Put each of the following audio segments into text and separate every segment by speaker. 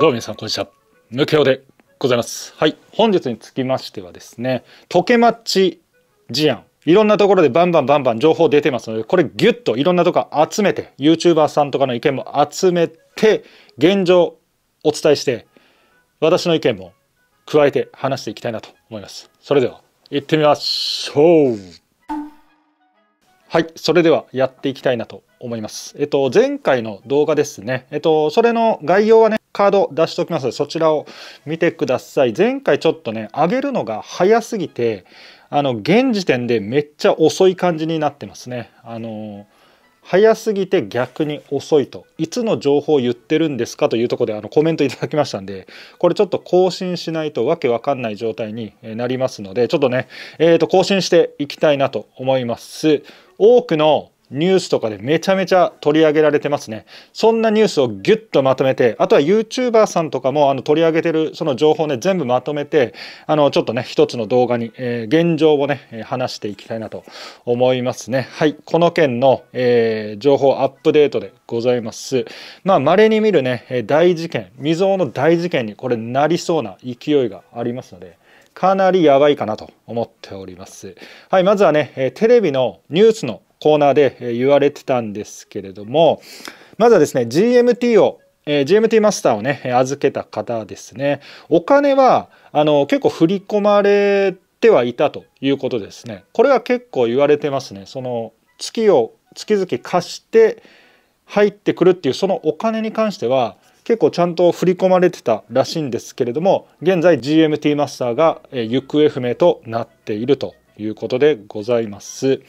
Speaker 1: どうも皆さん、こんにちは。無形でございます。はい。本日につきましてはですね、時計待ち事案。いろんなところでバンバンバンバン情報出てますので、これギュッといろんなとこ集めて、YouTuber さんとかの意見も集めて、現状お伝えして、私の意見も加えて話していきたいなと思います。それでは、行ってみましょう。はい。それではやっていきたいなと思います。えっと、前回の動画ですね。えっと、それの概要はね、カード出しておきますのでそちらを見てください前回ちょっとね上げるのが早すぎてあの現時点でめっちゃ遅い感じになってますねあの早すぎて逆に遅いといつの情報を言ってるんですかというとこであのコメントいただきましたんでこれちょっと更新しないとわけわかんない状態になりますのでちょっとね、えー、と更新していきたいなと思います多くのニュースとかでめちゃめちゃ取り上げられてますね。そんなニュースをギュッとまとめて、あとは YouTuber さんとかもあの取り上げてるその情報ね、全部まとめて、あの、ちょっとね、一つの動画に、えー、現状をね、話していきたいなと思いますね。はい。この件の、えー、情報アップデートでございます。まあ、稀に見るね、大事件、未曾有の大事件にこれなりそうな勢いがありますので、かなりやばいかなと思っております。はい、まずはね、テレビのニュースのコーナーで言われてたんですけれどもまずはですね GMT をえ GMT マスターをね預けた方ですねお金はあの結構振り込まれてはいたということですねこれは結構言われてますねその月を月々貸して入ってくるっていうそのお金に関しては結構ちゃんと振り込まれてたらしいんですけれども現在 GMT マスターが行方不明となっているということでございます。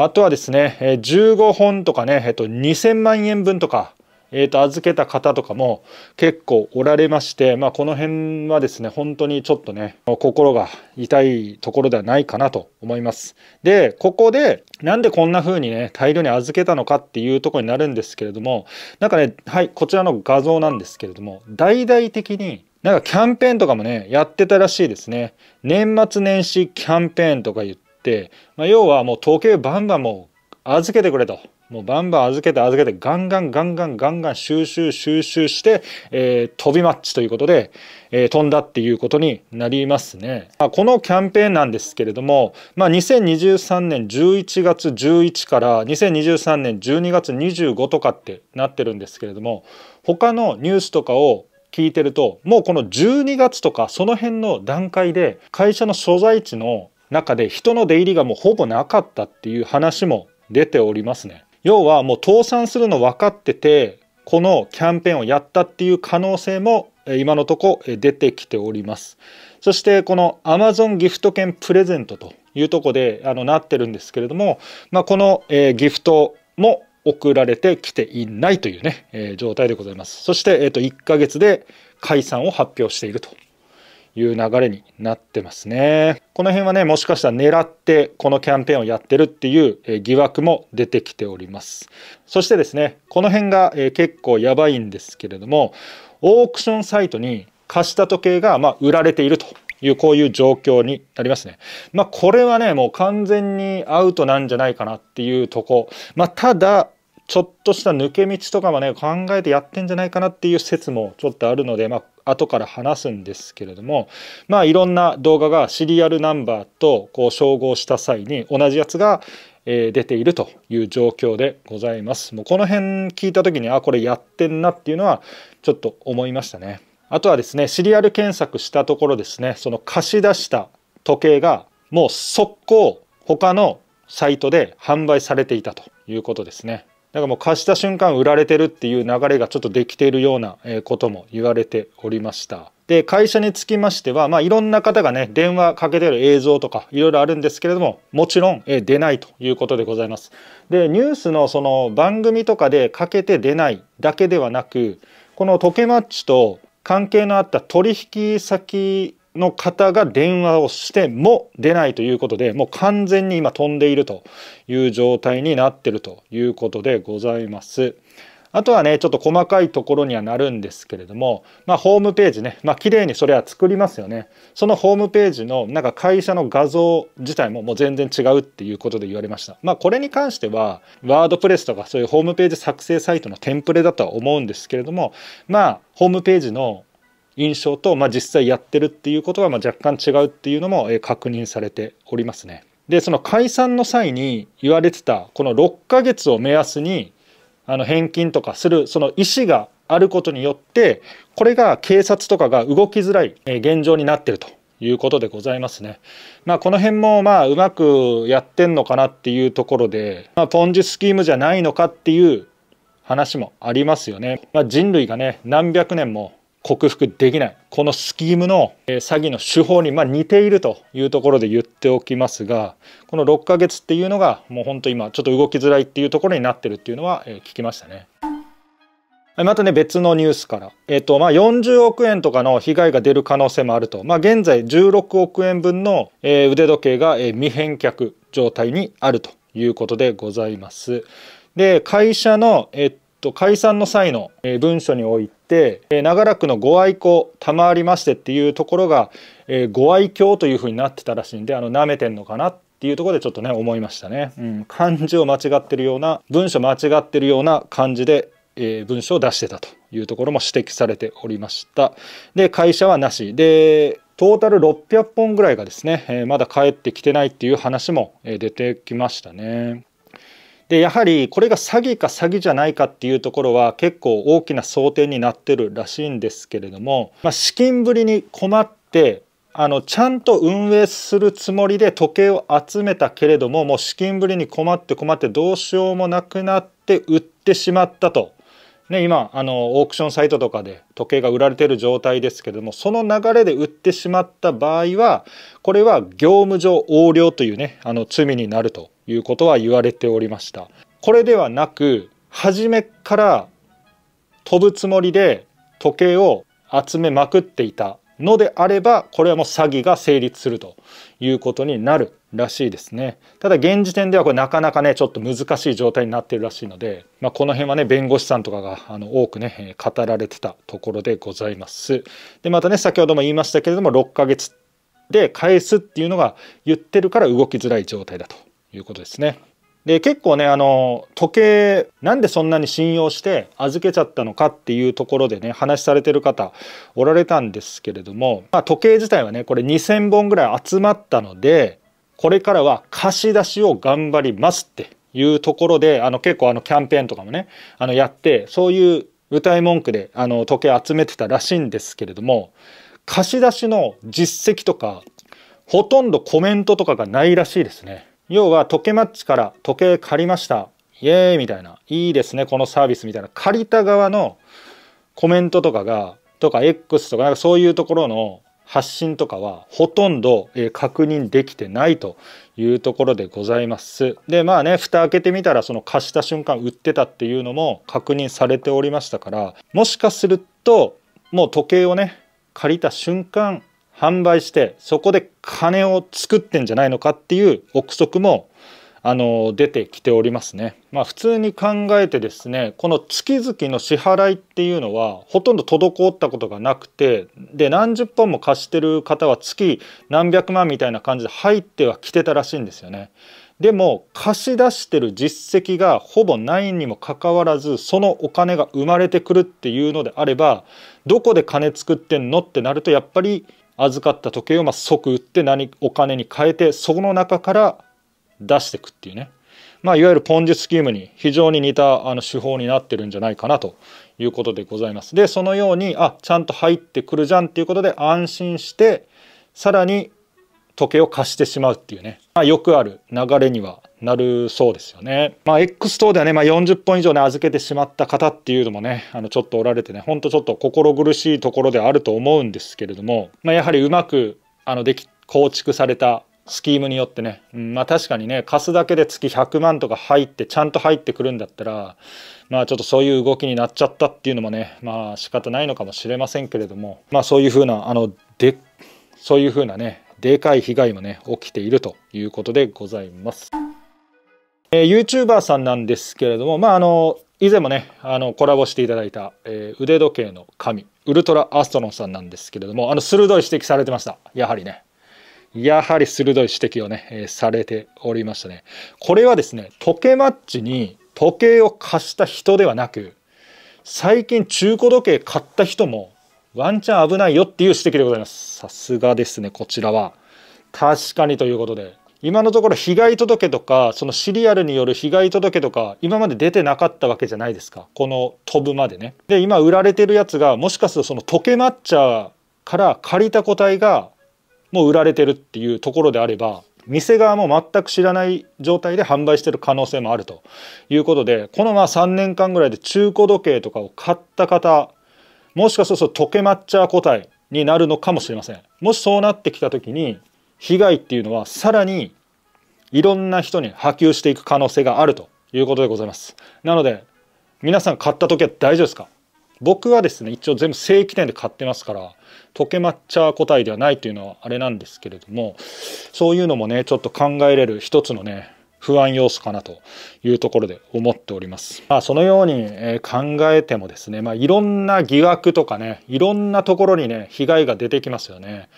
Speaker 1: あとはですね、え15本とかね、えっと2000万円分とか、えっと預けた方とかも結構おられまして、まあ、この辺はですね本当にちょっとね心が痛いところではないかなと思います。でここでなんでこんな風にね大量に預けたのかっていうところになるんですけれどもなんかねはいこちらの画像なんですけれども大々的になんかキャンペーンとかもねやってたらしいですね。年末年始キャンペーンとか言って、まあ、要はもう統計バンバンもう預けてくれと。もうバンバン預けて預けてガンガンガンガンガンガン収集収集して、えー、飛びマッチということで、えー、飛んだっていうことになりますね。まあ、このキャンペーンなんですけれども、まあ、2023年11月11から2023年12月25とかってなってるんですけれども他のニュースとかを聞いてるともうこの12月とかその辺の段階で会社の所在地の中で人の出入りがもうほぼなかったっていう話も出ておりますね。要はもう倒産するの分かっててこのキャンペーンをやったっていう可能性も今のとこ出てきております。そしてこの Amazon ギフト券プレゼントというとこであのなってるんですけれども、まあ、この、ギフトも送られてきていないというね、え状態でございます。そして、えー、と1ヶ月で解散を発表しているという流れになってますね。この辺はね、もしかしたら狙ってこのキャンペーンをやってるっていう疑惑も出てきております。そしてですね、この辺が結構やばいんですけれども、オークションサイトに貸した時計がま売られているというこういう状況になりますね。まあ、これはね、もう完全にアウトなんじゃないかなっていうとこ。まあ、ただ、ちょっとした抜け道とかもね、考えてやってんじゃないかなっていう説もちょっとあるので、まあ、後から話すんですけれどもまあいろんな動画がシリアルナンバーとこう照合した際に同じやつが出ているという状況でございます。もうこの辺聞いた時にあこれやってんなっていうのはちょっと思いましたね。あとはですねシリアル検索したところですねその貸し出した時計がもう速攻他のサイトで販売されていたということですね。だからもう貸した瞬間売られてるっていう流れがちょっとできているようなことも言われておりました。で、会社につきましては、まあ、いろんな方がね、電話かけてる映像とか、いろいろあるんですけれども、もちろん、え出ないということでございます。で、ニュースのその番組とかでかけて出ないだけではなく、この時計マッチと関係のあった取引先の方が電話をしても出ないということでもう完全に今飛んでいるという状態になってるということでございます。あとはねちょっと細かいところにはなるんですけれども、まあ、ホームページね、まあ綺麗にそれは作りますよねそのホームページのなんか会社の画像自体ももう全然違うっていうことで言われましたまあこれに関してはワードプレスとかそういうホームページ作成サイトのテンプレだとは思うんですけれどもまあホームページの印象と、まあ、実際やってるっていうことは、まあ、若干違うっていうのも、えー、確認されておりますね。でその解散の際に言われてたこの6ヶ月を目安にあの返金とかするその意思があることによってこれが警察とかが動きづらい現状になってるということでございますね。まあ、この辺もまあうまくやってんのかなっていうところで、まあ、ポンジスキームじゃないのかっていう話もありますよね。まあ、人類がね何百年も克服できないこのスキームの詐欺の手法にま似ているというところで言っておきますがこの6ヶ月っていうのがもうほんと今ちょっと動きづらいっていうところになってるっていうのは聞きましたね。またね、別のニュースから。えっ、ー、と、まあ、40億円とかの被害が出る可能性もあると。まあ、現在16億円分の、え腕時計が、え未返却状態にあるということでございます。で、会社の、えと解散の際の文書において長らくのご愛顧賜りましてっていうところがご愛嬌というふうになってたらしいんであの舐めてんのかなっていうところでちょっとね思いましたね、うん、漢字を間違ってるような文書間違ってるような感じで文書を出してたというところも指摘されておりました。で会社はなしでトータル600本ぐらいがですね、えまだ帰ってきてないっていう話も出てきましたね。でやはりこれが詐欺か詐欺じゃないかっていうところは結構大きな争点になってるらしいんですけれども、まあ、資金ぶりに困ってあのちゃんと運営するつもりで時計を集めたけれどももう資金ぶりに困って困ってどうしようもなくなって売ってしまったと。ね、今あのオークションサイトとかで時計が売られてる状態ですけれどもその流れで売ってしまった場合はこれは業務上横領というねあの罪になるということは言われておりましたこれではなく初めから飛ぶつもりで時計を集めまくっていたのであればこれはもう詐欺が成立するということになるらしいですねただ現時点ではこれなかなかねちょっと難しい状態になってるらしいので、まあ、この辺はね弁護士さんとかがあの多くね語られてたところでございますでまたね先ほども言いましたけれども6ヶ月で返すっていうのが言ってるから動きづらい状態だということですね。で結構ねあの時計なんでそんなに信用して預けちゃったのかっていうところでね話されてる方おられたんですけれども、まあ、時計自体はねこれ2,000本ぐらい集まったのでこれからは貸し出しを頑張りますっていうところであの結構あのキャンペーンとかもねあのやってそういう歌い文句であの時計集めてたらしいんですけれども貸し出しの実績とかほとんどコメントとかがないらしいですね。要は時計マッチから時計借りましたイエーイみたいないいですねこのサービスみたいな借りた側のコメントとかがとか X とかなんかそういうところの発信とかはほとんど確認できてないというところでございます。でまあね蓋開けてみたらその貸した瞬間売ってたっていうのも確認されておりましたからもしかするともう時計をね借りた瞬間販売してそこで金を作ってんじゃないのかっていう憶測もあの出てきておりますね。まあ、普通に考えてですねこの月々の支払いっていうのはほとんど滞ったことがなくてで何十本も貸してる方は月何百万みたいな感じで入ってはきてたらしいんですよね。でも貸し出してる実績がほぼないにもかかわらずそのお金が生まれてくるっていうのであればどこで金作ってんのってなるとやっぱり預かった時計をま即売って何お金に変えてその中から出していくっていうね、まあ、いわゆるポンジスキームに非常に似たあの手法になってるんじゃないかなということでございます。でそのようにあちゃんと入ってくるじゃんっていうことで安心してさらに時計を貸してしまうっていうね、まあ、よくある流れにはなるそうですよね。まあ、X 等ではね、まあ、40本以上ね、預けてしまった方っていうのもね、あの、ちょっとおられてね、ほんとちょっと心苦しいところではあると思うんですけれども、まあ、やはりうまく、あの、でき、構築されたスキームによってね、うん、まあ確かにね、貸すだけで月100万とか入って、ちゃんと入ってくるんだったら、まあちょっとそういう動きになっちゃったっていうのもね、まあ仕方ないのかもしれませんけれども、まあそういうふうな、あの、で、そういうふうなね、でかい被害もね起きているということでございます。えー、YouTuber さんなんですけれども、まあ、あの以前もねあのコラボしていただいた、えー、腕時計の神ウルトラアストロンさんなんですけれどもあの鋭い指摘されてましたやはりねやはり鋭い指摘をね、えー、されておりましたねこれはですね時計マッチに時計を貸した人ではなく最近中古時計買った人もワンチャン危ないよっていう指摘でございます。さすがですね、こちらは。確かにということで。今のところ被害届とか、そのシリアルによる被害届とか、今まで出てなかったわけじゃないですか。この飛ぶまでね。で、今売られてるやつが、もしかするとその溶け抹茶から借りた個体が、もう売られてるっていうところであれば、店側も全く知らない状態で販売してる可能性もあるということでこのまあ3年間ぐらいで中古時計とかを買った方もしかすると溶け抹茶個体になるのかもしれませんもしそうなってきた時に被害っていうのはさらにいろんな人に波及していく可能性があるということでございますなので皆さん買った時は大丈夫ですか僕はですね一応全部正規店で買ってますから溶け抹茶個体ではないというのはあれなんですけれどもそういうのもねちょっと考えれる一つのね不安要素かなというところで思っております。まあ、そのように考えてもですね、まあ、いろんな疑惑とかね、いろんなところにね、被害が出てきますよね。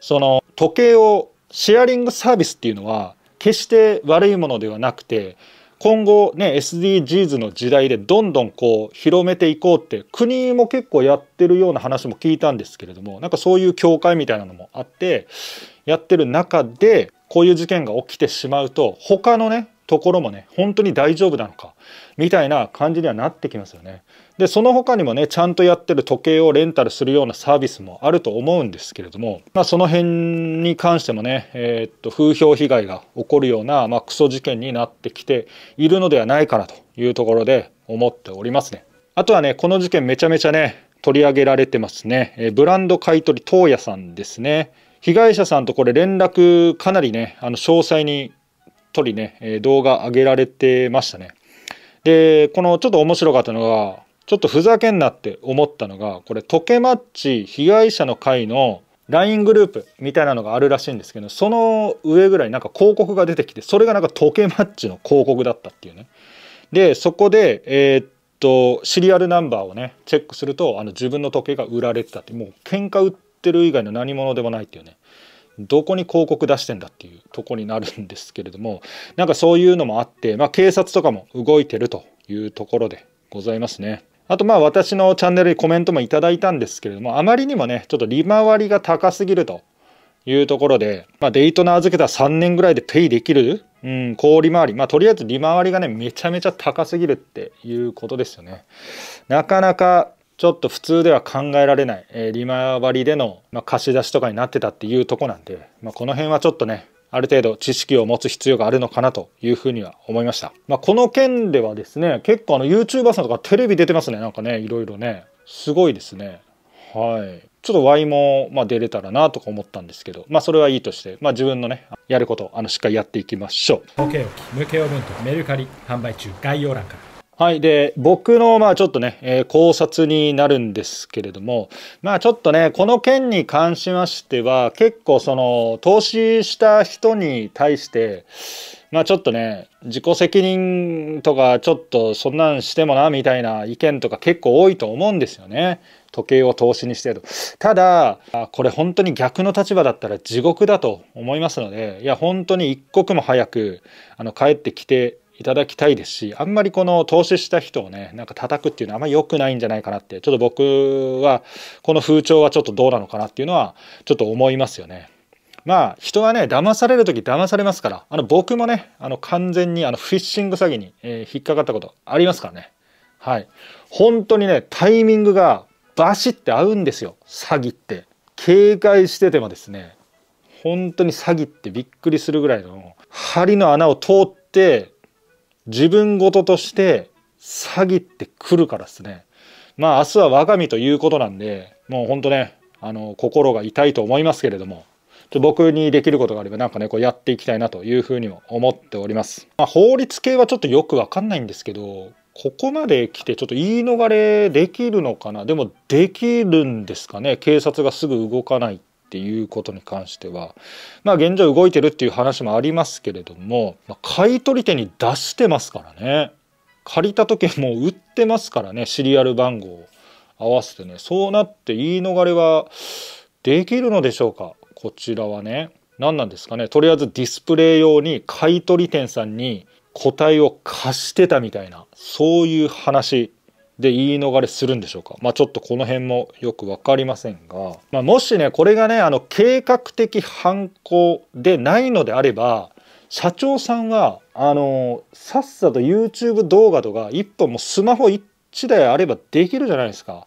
Speaker 1: その時計をシェアリングサービスっていうのは決して悪いものではなくて、今後ね SDGs の時代でどんどんこう広めていこうって国も結構やってるような話も聞いたんですけれどもなんかそういう協会みたいなのもあってやってる中でこういう事件が起きてしまうと他のねところもね本当に大丈夫なのかみたいな感じにはなってきますよね。でその他にもねちゃんとやってる時計をレンタルするようなサービスもあると思うんですけれども、まあ、その辺に関してもね、えー、っと風評被害が起こるような、まあ、クソ事件になってきているのではないかなというところで思っておりますね。あとはねこの事件めちゃめちゃね取り上げられてますね、えブランド買取東屋さんですね。被害者さんとこれ連絡かなりね、あの詳細に取りね、動画上げられてましたね。で、このちょっと面白かったのが、ちょっとふざけんなって思ったのが、これ、トケマッチ被害者の会の LINE グループみたいなのがあるらしいんですけど、その上ぐらいなんか広告が出てきて、それがなんかトケマッチの広告だったっていうね。で、そこで、えー、っと、シリアルナンバーをね、チェックすると、あの自分の時計が売られてたって、もう喧嘩売ってってる以外の何者でもないっていうねどこに広告出してんだっていうとこになるんですけれどもなんかそういうのもあって、まあ、警察とかも動いてるというところでございますね。あとまあ私のチャンネルにコメントもいただいたんですけれどもあまりにもねちょっと利回りが高すぎるというところで、まあ、デイトナ預けたら3年ぐらいでペイできる、うん、小売回り、まあ、とりあえず利回りがねめちゃめちゃ高すぎるっていうことですよね。なかなかちょっと普通では考えられない、えー、利回りでの、まあ、貸し出しとかになってたっていうとこなんで、まあ、この辺はちょっとねある程度知識を持つ必要があるのかなというふうには思いました、まあ、この件ではですね結構あの YouTuber さんとかテレビ出てますねなんかねいろいろねすごいですねはいちょっと Y も、まあ、出れたらなとか思ったんですけど、まあ、それはいいとして、まあ、自分のね、やること、あの、しっかりやっていきましょう。OK、OK、無形文とメルカリ販売中、概要欄から。はい。で、僕の、まあちょっとね、えー、考察になるんですけれども、まあちょっとね、この件に関しましては、結構その、投資した人に対して、まあちょっとね、自己責任とか、ちょっとそんなんしてもな、みたいな意見とか結構多いと思うんですよね。時計を投資にしてると。ただ、これ本当に逆の立場だったら地獄だと思いますので、いや、本当に一刻も早く、あの、帰ってきていただきたいですし、あんまりこの投資した人をね、なんか叩くっていうのはあんまり良くないんじゃないかなって、ちょっと僕は、この風潮はちょっとどうなのかなっていうのは、ちょっと思いますよね。まあ、人はね、騙される時騙されますから、あの、僕もね、あの、完全にあの、フィッシング詐欺に、え引っかかったことありますからね。はい。本当にね、タイミングがバシって合うんですよ、詐欺って。警戒しててもですね、本当に詐欺ってびっくりするぐらいの、針の穴を通って、自分事として詐欺ってくるからですね。まあ明日は我が身ということなんで、もうほんとね、あの、心が痛いと思いますけれども、ちょ僕にできることがあればなんかね、こうやっていきたいなというふうにも思っております。まあ、法律系はちょっとよくわかんないんですけど、ここまで来てちょっと言い逃れできるのかなでもできるんですかね警察がすぐ動かないっっていうことに関してはまあ現状動いてるっていう話もありますけれども、まあ、買い取り手に出してますからね借りた時も売ってますからねシリアル番号を合わせてねそうなって言い逃れはできるのでしょうかこちらはね何なんですかねとりあえずディスプレイ用に買い取り店さんに個体を貸してたみたいなそういう話で言い逃れするんでしょうか、まあ、ちょっとこの辺もよく分かりませんが、まあ、もしねこれがねあの計画的犯行でないのであれば社長さんはあのさっさと YouTube 動画とか一本もスマホ1台あればできるじゃないですか。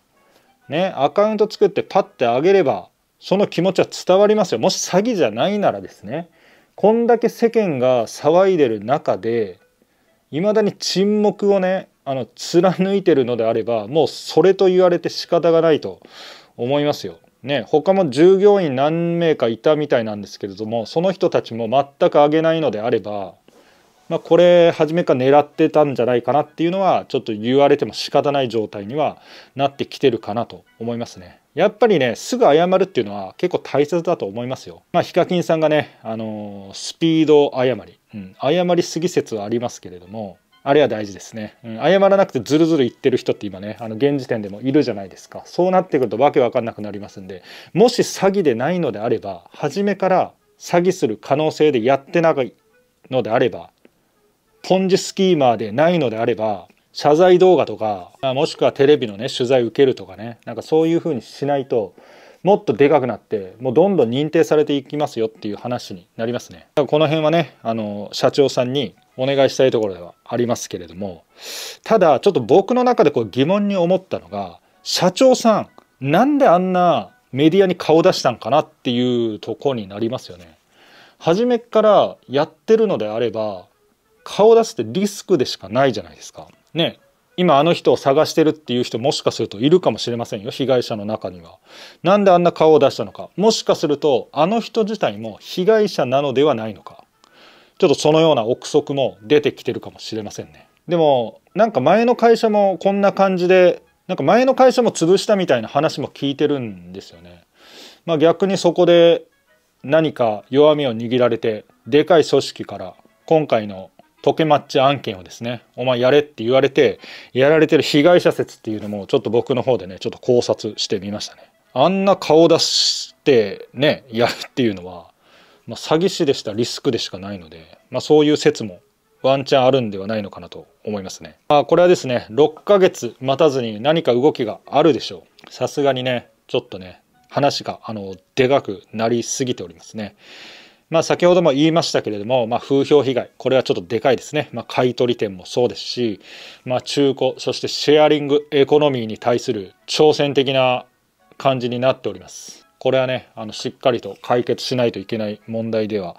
Speaker 1: ねアカウント作ってパッてあげればその気持ちは伝わりますよもし詐欺じゃないならですね。こんだけ世間が騒いでる中でいまだに沈黙をねあの貫いてるのであればもうそれと言われて仕方がないと思いますよ。ね、他も従業員何名かいたみたいなんですけれどもその人たちも全く上げないのであれば、まあ、これ初めから狙ってたんじゃないかなっていうのはちょっと言われても仕方ない状態にはなってきてるかなと思いますね。やっぱりねすぐ謝るっていうのは結構大切だと思いますよ。まあ、ヒカキンさんがね、あのー、スピード誤り、うん、誤りすぎ説はありますけれどもあれは大事ですね、うん、謝らなくてずるずる言ってる人って今ねあの現時点でもいるじゃないですかそうなってくるとわけわかんなくなりますんでもし詐欺でないのであれば初めから詐欺する可能性でやってないのであればポンジスキーマーでないのであれば謝罪動画とかもしくはテレビのね取材受けるとかねなんかそういうふうにしないともっとでかくなってもうどんどん認定されていきますよっていう話になりますねこの辺はねあの社長さんにお願いしたいところではありますけれどもただちょっと僕の中でこう疑問に思ったのが社長さんなんであんなメディアに顔出したんかなっていうとこになりますよね。初めからやってるのであれば顔出すってリスクでしかないじゃないですか。ね今あの人を探してるっていう人もしかするといるかもしれませんよ被害者の中には。なんであんな顔を出したのかもしかするとあの人自体も被害者なのではないのかちょっとそのような憶測も出てきてるかもしれませんね。でもなんか前の会社もこんな感じでなんか前の会社も潰したみたいな話も聞いてるんですよね。まあ、逆にそこで何か弱みを握られてでかい組織から今回の溶けマッチ案件をですねお前やれって言われてやられてる被害者説っていうのもちょっと僕の方でねちょっと考察してみましたね。あんな顔出してねやるっていうのはまあ、詐欺師でしたリスクでしかないので、まあ、そういう説もワンチャンあるんではないのかなと思いますね。まあ、これはですね、6ヶ月待たずに何か動きがあるでしょう。さすがにね、ちょっとね、話が、あの、でかくなりすぎておりますね。まあ、先ほども言いましたけれども、まあ、風評被害、これはちょっとでかいですね。まあ、買取店もそうですし、まあ、中古、そしてシェアリングエコノミーに対する挑戦的な感じになっております。これはねあのしっかりと解決しないといけない問題では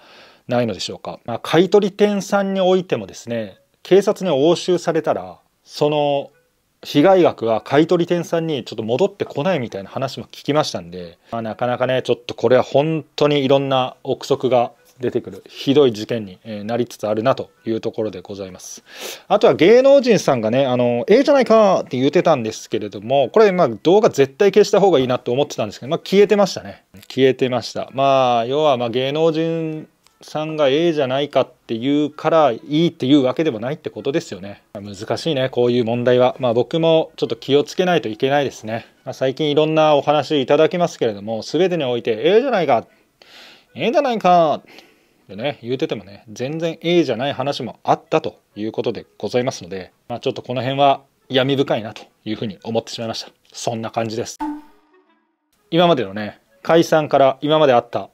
Speaker 1: ないのでしょうか、まあ、買取店さんにおいてもですね警察に押収されたらその被害額は買取店さんにちょっと戻ってこないみたいな話も聞きましたんで、まあ、なかなかねちょっとこれは本当にいろんな憶測が出てくるひどい事件になりつつあるなというところでございます。あとは芸能人さんがね、あの、ええー、じゃないかって言ってたんですけれども、これ、まあ、動画絶対消した方がいいなと思ってたんですけど、まあ、消えてましたね。消えてました。まあ、要は、まあ、芸能人さんがええじゃないかっていうからいいっていうわけでもないってことですよね。難しいね、こういう問題は。まあ、僕もちょっと気をつけないといけないですね。まあ、最近いろんなお話いただきますけれども、全てにおいて、ええじゃないかええじゃないかね言うててもね全然 A じゃない話もあったということでございますので、まあ、ちょっとこの辺は闇深いなというふうに思ってしまいましたそんな感じです今までのね解散から今まであった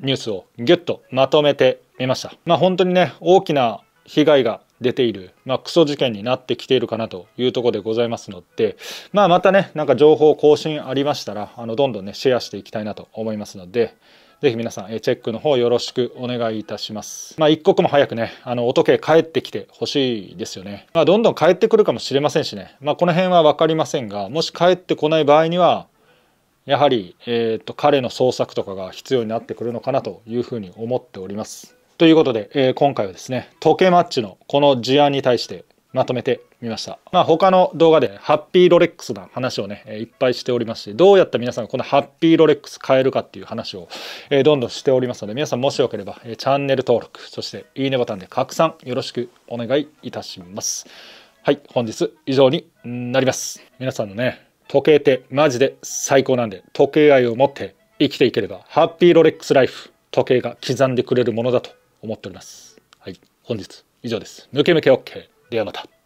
Speaker 1: ニュースをギュッとまとめてみましたまあ本当にね大きな被害が出ている、まあ、クソ事件になってきているかなというとこでございますので、まあ、またねなんか情報更新ありましたらあのどんどんねシェアしていきたいなと思いますのでぜひ皆さん、えチェックの方よろしくお願いいたします。まあ、一刻も早くね、あの、音計帰ってきてほしいですよね。まあ、どんどん帰ってくるかもしれませんしね。まあ、この辺は分かりませんが、もし帰ってこない場合には、やはり、えー、と彼の捜索とかが必要になってくるのかなというふうに思っております。ということで、えー、今回はですね時計マッチのこの事案に対してまとめてみました。まあ、他の動画でハッピーロレックスな話をね、いっぱいしておりまして、どうやったら皆さんがこのハッピーロレックス買えるかっていう話をどんどんしておりますので、皆さんもしよければチャンネル登録、そしていいねボタンで拡散よろしくお願いいたします。はい、本日以上になります。皆さんのね、時計ってマジで最高なんで、時計愛を持って生きていければ、ハッピーロレックスライフ、時計が刻んでくれるものだと思っております。はい、本日以上です。ムケムケ OK。ではまた。